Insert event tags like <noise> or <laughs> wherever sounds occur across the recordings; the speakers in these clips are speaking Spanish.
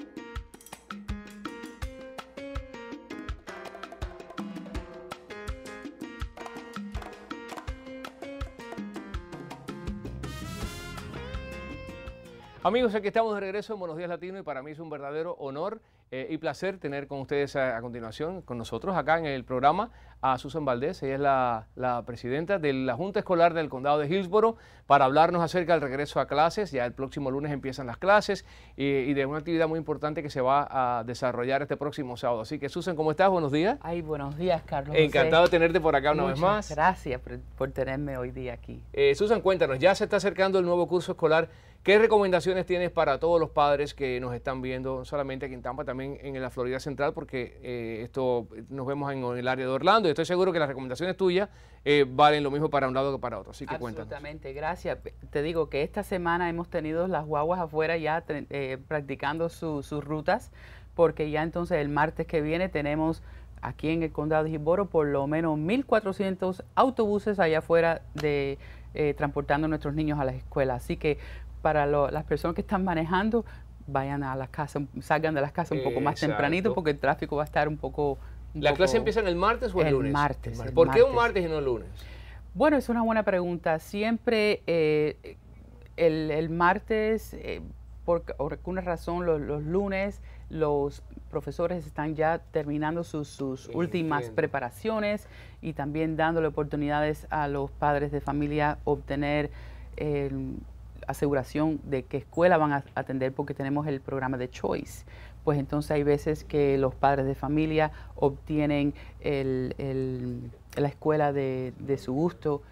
thank you Amigos, aquí estamos de regreso en Buenos Días Latino y para mí es un verdadero honor eh, y placer tener con ustedes a, continuación, con nosotros acá en el programa, a Susan Valdés. Ella es la, presidenta de la Junta Escolar del Condado de Hillsborough para hablarnos acerca del regreso a clases. Ya el próximo lunes empiezan las clases y, de una actividad muy importante que se va a desarrollar este próximo sábado. Así que, Susan, ¿cómo estás? Buenos días. Ay, buenos días, Carlos. Encantado de tenerte por acá una vez más. Gracias por, tenerme hoy día aquí. Eh, Susan, cuéntanos, ya se está acercando el nuevo curso escolar ¿Qué recomendaciones tienes para todos los padres que nos están viendo, solamente aquí en Tampa, también en la Florida Central, porque eh, esto nos vemos en el área de Orlando y estoy seguro que las recomendaciones tuyas eh, valen lo mismo para un lado que para otro. Así que Absolutamente, gracias. Te digo que esta semana hemos tenido las guaguas afuera ya eh, practicando sus rutas, porque ya entonces el martes que viene tenemos aquí en el condado de Jiboro por lo menos 1.400 autobuses allá afuera de transportando nuestros niños a las escuelas. Así que para las personas que están manejando, vayan a las casas, salgan de las casas un poco más tempranito porque el tráfico va a estar un poco... ¿La clase empieza en el martes o el, lunes? el martes. ¿Por qué un martes y no el lunes? Bueno, es una buena pregunta. Siempre eh, el, martes, eh, por, alguna razón, los, lunes, los profesores están ya terminando sus, últimas preparaciones y también dándole oportunidades a los padres de familia obtener aseguración de qué escuela van a atender porque tenemos el programa de Choice. Pues entonces hay veces que los padres de familia obtienen el, el, la escuela de, de, su gusto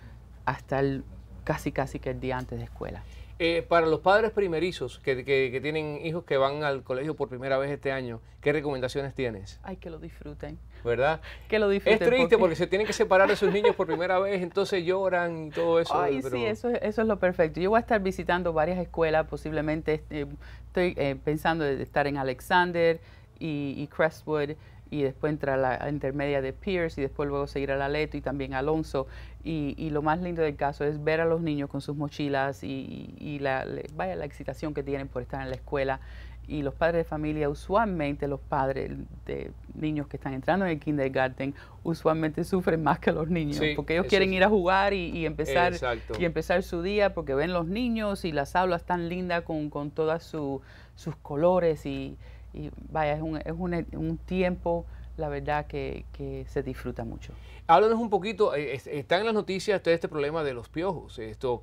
hasta el, casi casi que el día antes de escuela. Eh, para los padres primerizos que, tienen hijos que van al colegio por primera vez este año, ¿qué recomendaciones tienes? Hay que lo disfruten ¿verdad? Que lo Es triste porque... se tienen que separar de sus niños por primera vez, entonces lloran y todo eso. Ay, sí, eso, eso es lo perfecto. Yo voy a estar visitando varias escuelas, posiblemente este, estoy eh, pensando de estar en Alexander y, Crestwood y después entra la, intermedia de Pierce y después luego seguir a Leto y también Alonso. Y, lo más lindo del caso es ver a los niños con sus mochilas y, la, vaya la excitación que tienen por estar en la escuela y los padres de familia, usualmente los padres de niños que están entrando en el kindergarten, usualmente sufren más que los niños, porque ellos quieren ir a jugar y, empezar, y empezar su día, porque ven los niños y las aulas tan lindas con, con todos sus colores y, y, vaya, es, un, es un, un tiempo la verdad que, se disfruta mucho. Háblanos un poquito, eh, está en las noticias todo este problema de los piojos. Esto,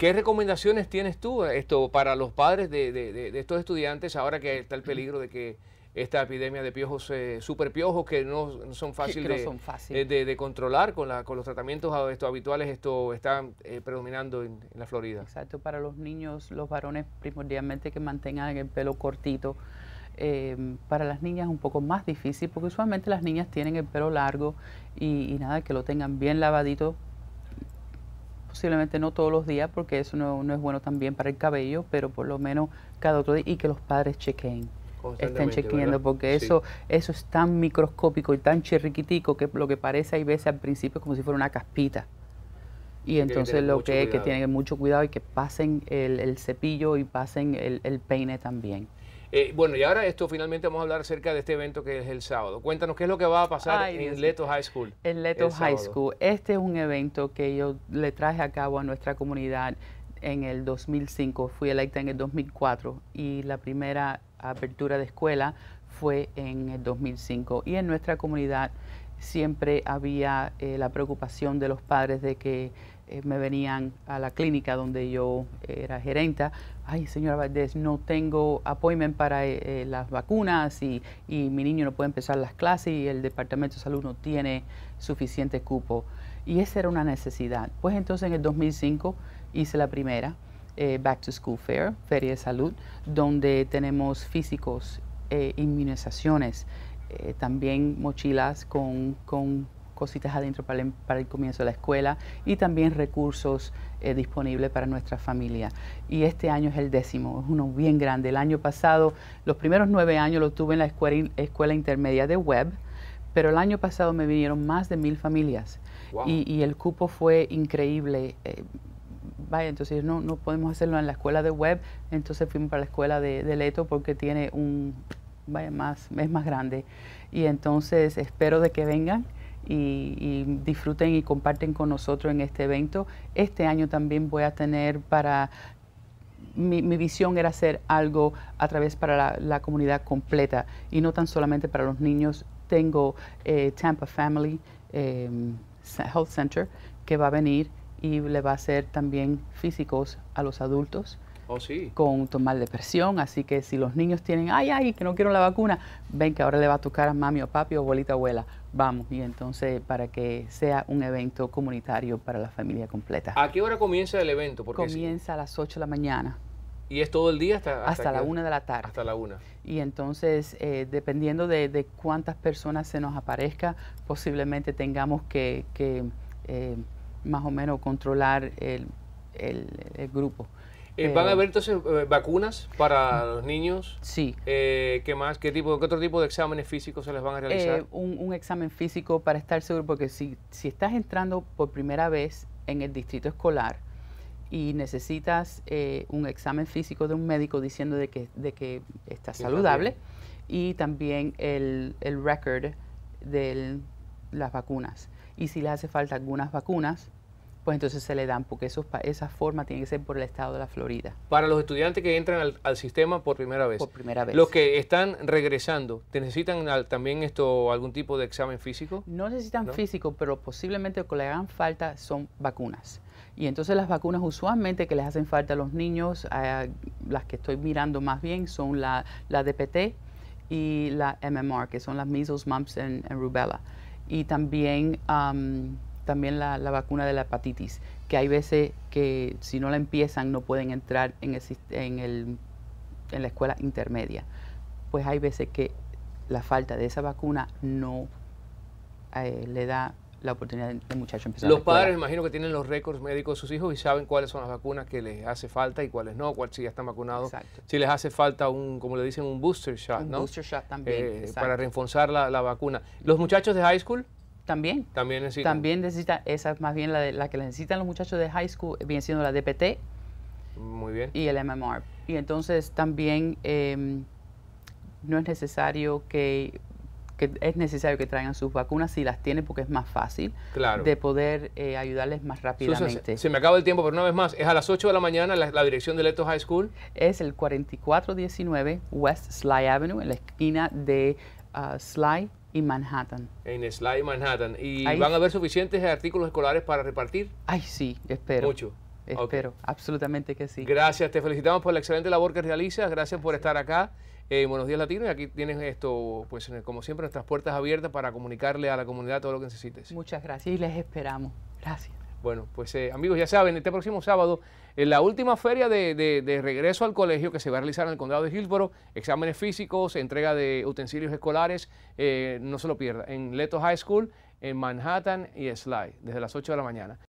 ¿Qué recomendaciones tienes tú esto, para los padres de, estos estudiantes ahora que está el peligro de que esta epidemia de piojos, eh, super piojos, que no, son <laughs> fáciles eh, de, controlar con, con los tratamientos habituales, esto está eh, predominando en la Florida? Exacto, para los niños, los varones primordialmente que mantengan el pelo cortito Em, para las niñas es un poco más difícil porque usualmente las niñas tienen el pelo largo y, nada, que lo tengan bien lavadito, posiblemente no todos los días porque eso no, es bueno también para el cabello, pero por lo menos cada otro día y que los padres chequeen, estén chequeando porque eso eso es tan microscópico y tan chirriquitico que lo que parece hay veces al principio es como si fuera una caspita y entonces lo que es que tienen mucho cuidado y que pasen el, cepillo y pasen el peine también. Eh, bueno, y ahora esto finalmente vamos a hablar acerca de este evento que es el sábado. Cuéntanos qué es lo que va a pasar en Leto High School. En Leto High School. Este es un evento que yo le traje a cabo a nuestra comunidad en el 2005. Fui electa en el 2004 y la primera apertura de escuela fue en el 2005. Y en nuestra comunidad siempre había eh, la preocupación de los padres de que eh, me venían a la clínica donde yo eh, era gerenta, ay señora Valdez, no tengo appointment para eh, las vacunas y, mi niño no puede empezar las clases y el departamento de salud no tiene suficiente cupo. Y esa era una necesidad. Pues entonces en el 2005 hice la primera. Back to School Fair, Feria de Salud, donde tenemos físicos, inmunizaciones, también mochilas con cositas adentro para el, comienzo de la escuela y también recursos eh, disponibles para nuestra familia. Y este año es el décimo, es uno bien grande. El año pasado, los primeros nueve años lo tuve en la escuela, intermedia de web, pero el año pasado me vinieron más de mil familias y, el cupo fue increíble. Eh, vaya, entonces no, no podemos hacerlo en la escuela de web, entonces fuimos para la escuela de, Leto porque tiene un, vaya, más, es más grande. Y entonces espero de que vengan y, disfruten y comparten con nosotros en este evento. Este año también voy a tener para... Mi, visión era hacer algo a través para la, comunidad completa y no tan solamente para los niños. Tengo eh, Tampa Family em, Health Center que va a venir y le va a hacer también físicos a los adultos Oh, con tomar depresión, así que si los niños tienen, ay, ay, que no quiero la vacuna, ven que ahora le va a tocar a mami o papi o abuelita abuela, vamos, y entonces para que sea un evento comunitario para la familia completa. ¿A qué hora comienza el evento? Porque comienza a las 8 de la mañana. ¿Y es todo el día hasta, la una de la tarde? Hasta la una. Y entonces, eh, dependiendo de, cuántas personas se nos aparezca, posiblemente tengamos que, eh, más o menos controlar el grupo. Eh, ¿Van a eh, haber entonces eh, vacunas para los niños? Sí. ¿Qué más? ¿Qué, tipo, qué otro tipo de exámenes físicos se les van a realizar? un, examen físico para estar seguro, porque si, si estás entrando por primera vez en el distrito escolar y necesitas un examen físico de un médico diciendo de que, de que estás saludable y también el, el record de las vacunas. Y si les hace falta algunas vacunas, pues entonces se le dan, porque esos, esa forma tiene que ser por el estado de la Florida. Para los estudiantes que entran al, sistema por primera vez. Por primera vez. Los que están regresando, ¿te ¿necesitan también esto algún tipo de examen físico? No necesitan físico, pero posiblemente lo que le hagan falta son vacunas. Y entonces las vacunas usualmente que les hacen falta a los niños, las que estoy mirando más bien, son la, DPT y la MMR, que son las measles, mumps and, rubella. Y también también la, la, vacuna de la hepatitis, que hay veces que si no la empiezan no pueden entrar en, en, la escuela intermedia. Pues hay veces que la falta de esa vacuna no eh, le da la oportunidad un muchacho empezar. Los padres imagino que tienen los récords médicos de sus hijos y saben cuáles son las vacunas que les hace falta y cuáles no, cuáles si ya están vacunados. Si les hace falta un, como le dicen, un booster shot, booster shot también. Eh, para reforzar la, vacuna. ¿Los muchachos de high school? También. También necesita. esa más bien la, de, la que necesitan los muchachos de high school, viene siendo la DPT. Muy bien. Y el MMR. Y entonces también em, no es necesario que, es necesario que traigan sus vacunas si las tienen porque es más fácil claro. de poder eh, ayudarles más rápidamente. se, me acaba el tiempo, pero una vez más, es a las 8 de la mañana la, dirección de Leto High School. Es el 4419 West Sly Avenue, en la esquina de ah, Sly y Manhattan. En Sly, Manhattan. ¿Y van a haber suficientes artículos escolares para repartir? Ay, sí, espero. Mucho. Espero, absolutamente que sí. Gracias, te felicitamos por la excelente labor que realizas, gracias por estar acá. Eh, buenos días latinos. y aquí tienes esto, pues como siempre, nuestras puertas abiertas para comunicarle a la comunidad todo lo que necesites. Muchas gracias y les esperamos. Gracias. Bueno, pues eh, amigos, ya saben, este próximo sábado, en la última feria de, regreso al colegio que se va a realizar en el condado de Hillsborough, exámenes físicos, entrega de utensilios escolares, eh, no se lo pierda, en Leto High School, en Manhattan y Sly, desde las 8 de la mañana.